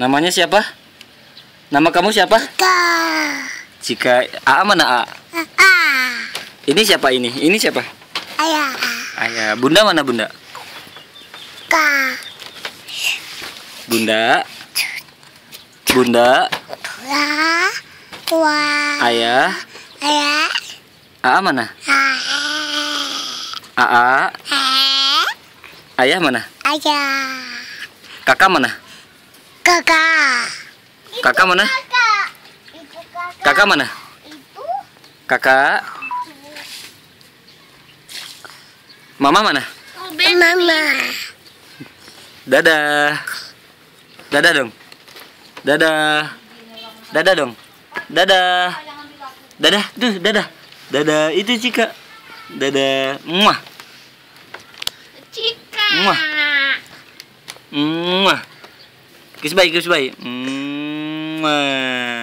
Namanya siapa? Nama kamu siapa? Jika. Jika A mana A? A. Ini siapa ini? Ini siapa? Ayah. Ayah. Bunda mana Bunda? Ka. Bunda. Bunda. Tua. Tua. Ayah. Ayah. A mana? A. A. Ayah mana? Ayah. Kakak mana? kakak. kakak mana? Kakak. mana? Kakak. Mama mana? Mama. Dadah. Dadah dong. Dadah. Dadah dong. Dadah. Dadah, tuh dadah. Dadah itu Cika. Dadah. Muah. Cika. Muah. Muah bye, Kisbay, bye. Mm -hmm. Eh.